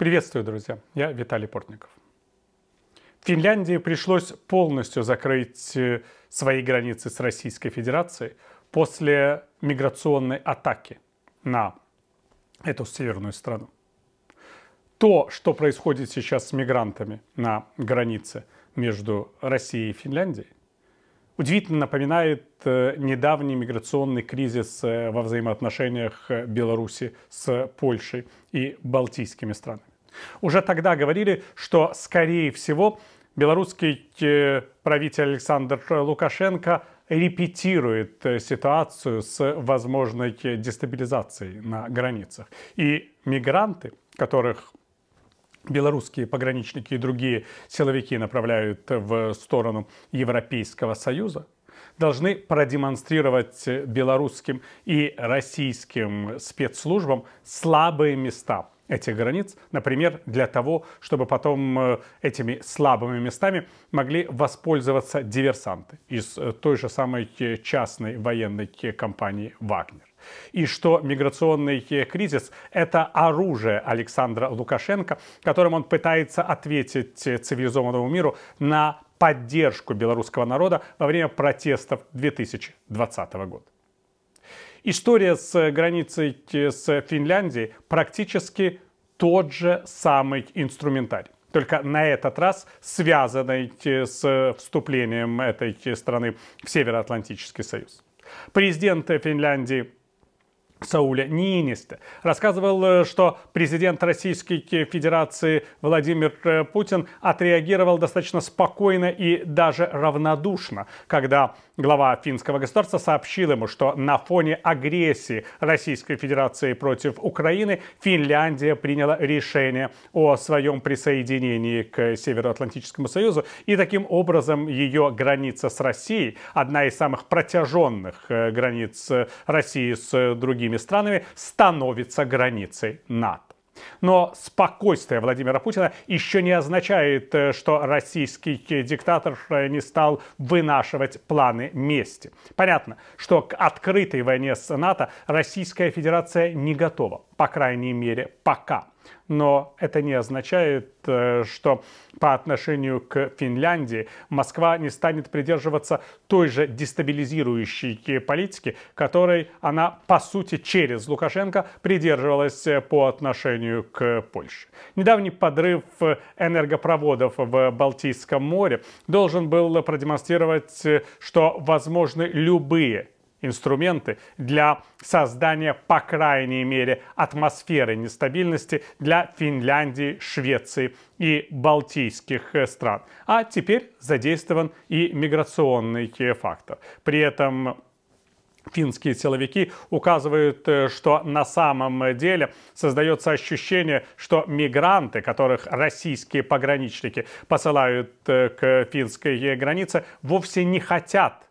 Приветствую, друзья! Я Виталий Портников. Финляндии пришлось полностью закрыть э, свои границы с Российской Федерацией после миграционной атаки на эту северную страну. То, что происходит сейчас с мигрантами на границе между Россией и Финляндией, удивительно напоминает э, недавний миграционный кризис э, во взаимоотношениях Беларуси с Польшей и балтийскими странами. Уже тогда говорили, что, скорее всего, белорусский э, правитель Александр Лукашенко репетирует э, ситуацию с возможной дестабилизацией на границах. И мигранты, которых белорусские пограничники и другие силовики направляют в сторону Европейского Союза, должны продемонстрировать белорусским и российским спецслужбам слабые места – этих границ, например, для того, чтобы потом э, этими слабыми местами могли воспользоваться диверсанты из э, той же самой э, частной военной компании «Вагнер» и что миграционный кризис – это оружие Александра Лукашенко, которым он пытается ответить цивилизованному миру на поддержку белорусского народа во время протестов 2020 года. История с э, границей с Финляндией практически тот же самый инструментарий. Только на этот раз связанный с вступлением этой э, страны в Североатлантический союз. Президент э, Финляндии Сауля Нинисте Рассказывал, э, что президент Российской Федерации Владимир э, Путин отреагировал достаточно спокойно и даже равнодушно, когда глава финского государства сообщил ему, что на фоне агрессии Российской Федерации против Украины Финляндия приняла решение о своем присоединении к Североатлантическому Союзу, и таким образом ее граница с Россией, одна из самых протяженных э, границ России с другими другими странами становится границей НАТО. Но спокойствие Владимира Путина еще не означает, э, что российский диктатор э, не стал вынашивать планы мести. Понятно, что к открытой войне с НАТО Российская Федерация не готова, по крайней мере, пока. Но это не означает, э, что по отношению к Финляндии Москва не станет придерживаться той же дестабилизирующей э, политики, которой она, по сути, через Лукашенко придерживалась э, по отношению к Польше. Недавний подрыв энергопроводов в Балтийском море должен был продемонстрировать, что возможны любые инструменты для создания, по крайней мере, атмосферы нестабильности для Финляндии, Швеции и балтийских э, стран. А теперь задействован и миграционный э, фактор. При этом финские силовики указывают, э, что на самом деле создается ощущение, что мигранты, которых российские пограничники посылают к финской границе, вовсе не хотят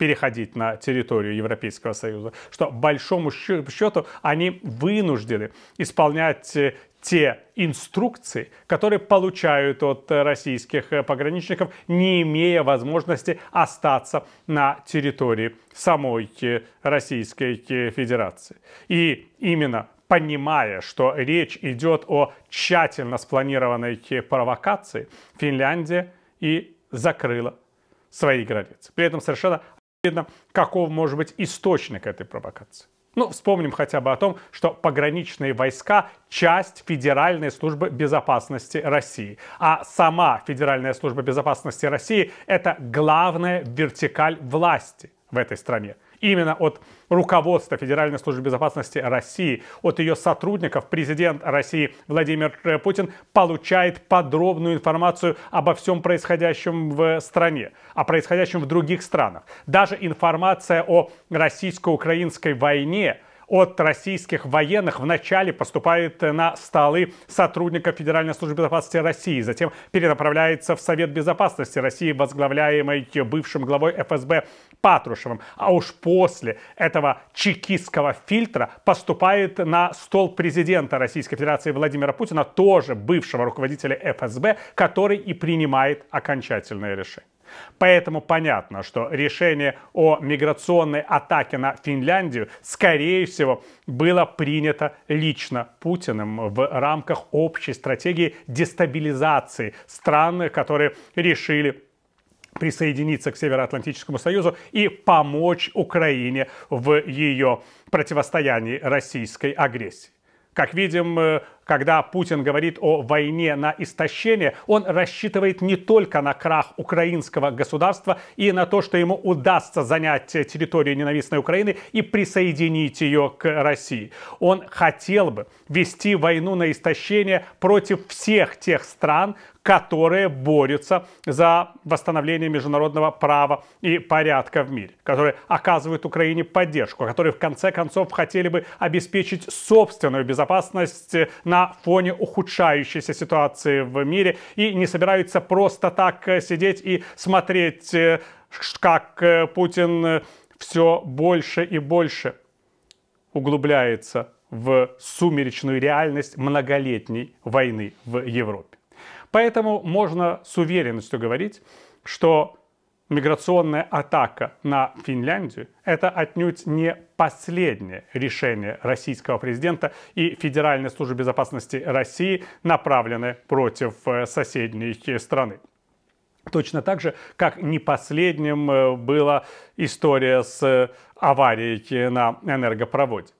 переходить на территорию Европейского Союза, что большому счету они вынуждены исполнять э, те инструкции, которые получают от э, российских э, пограничников, не имея возможности остаться на территории самой Российской Федерации. И именно понимая, что речь идет о тщательно спланированной провокации, Финляндия и закрыла свои границы. При этом совершенно видно, каков может быть источник этой провокации. Ну, вспомним хотя бы о том, что пограничные войска – часть Федеральной службы безопасности России. А сама Федеральная служба безопасности России – это главная вертикаль власти в этой стране именно от руководства Федеральной службы безопасности России, от ее сотрудников, президент России Владимир э, Путин получает подробную информацию обо всем происходящем в стране, о происходящем в других странах. Даже информация о российско-украинской войне – от российских военных вначале поступает на столы сотрудников Федеральной службы безопасности России, затем перенаправляется в Совет безопасности России, возглавляемый бывшим главой ФСБ Патрушевым. А уж после этого чекистского фильтра поступает на стол президента Российской Федерации Владимира Путина, тоже бывшего руководителя ФСБ, который и принимает окончательное решение. Поэтому понятно, что решение о миграционной атаке на Финляндию, скорее всего, было принято лично Путиным в рамках общей стратегии дестабилизации стран, которые решили присоединиться к Североатлантическому Союзу и помочь Украине в ее противостоянии российской агрессии. Как видим, э, когда Путин говорит о войне на истощение, он рассчитывает не только на крах украинского государства и на то, что ему удастся занять территорию ненавистной Украины и присоединить ее к России. Он хотел бы вести войну на истощение против всех тех стран, которые борются за восстановление международного права и порядка в мире, которые оказывают Украине поддержку, которые в конце концов хотели бы обеспечить собственную безопасность э, на фоне ухудшающейся ситуации в мире и не собираются просто так э, сидеть и смотреть, э, как Путин все больше и больше углубляется в сумеречную реальность многолетней войны в Европе. Поэтому можно с уверенностью говорить, что миграционная атака на Финляндию – это отнюдь не последнее решение российского президента и Федеральной службы безопасности России, направленное против э, соседней э, страны. Точно так же, как не последним э, была история с аварией на энергопроводе.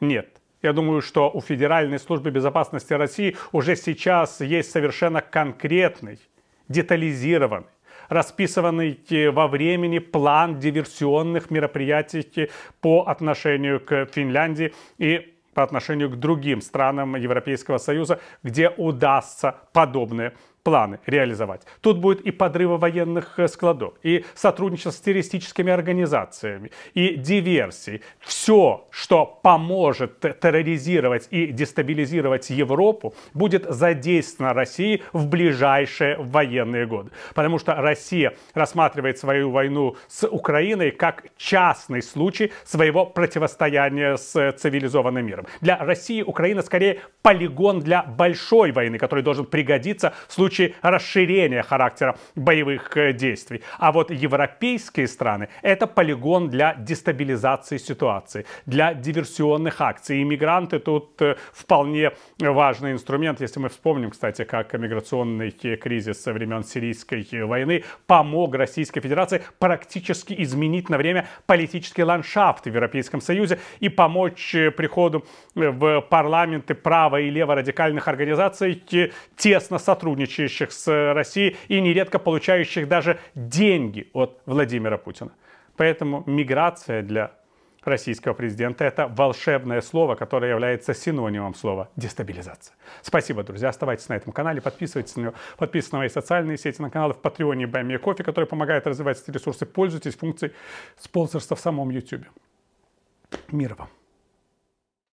Нет, я думаю, что у Федеральной службы безопасности России уже сейчас есть совершенно конкретный, детализированный расписанный э, во времени план диверсионных мероприятий э, по отношению к Финляндии и по отношению к другим странам Европейского Союза, где удастся подобное планы реализовать. Тут будет и подрывы военных э, складов, и сотрудничество с террористическими организациями, и диверсии. Все, что поможет терроризировать и дестабилизировать Европу, будет задействовано Россией в ближайшие военные годы. Потому что Россия рассматривает свою войну с Украиной как частный случай своего противостояния с э, цивилизованным миром. Для России Украина скорее полигон для большой войны, который должен пригодиться в случае случае расширения характера боевых э, действий. А вот европейские страны – это полигон для дестабилизации ситуации, для диверсионных акций. Иммигранты тут э, вполне важный инструмент. Если мы вспомним, кстати, как миграционный кризис со времен Сирийской войны помог Российской Федерации практически изменить на время политический ландшафт в Европейском Союзе и помочь э, приходу в парламенты право- и радикальных организаций тесно сотрудничать сотрудничающих с Россией и нередко получающих даже деньги от Владимира Путина. Поэтому миграция для российского президента – это волшебное слово, которое является синонимом слова «дестабилизация». Спасибо, друзья. Оставайтесь на этом канале, подписывайтесь на него. Подписывайтесь на мои социальные сети, на каналы в Патреоне и Баймия Кофе, которые помогают развивать эти ресурсы. Пользуйтесь функцией спонсорства в самом YouTube. Мир вам!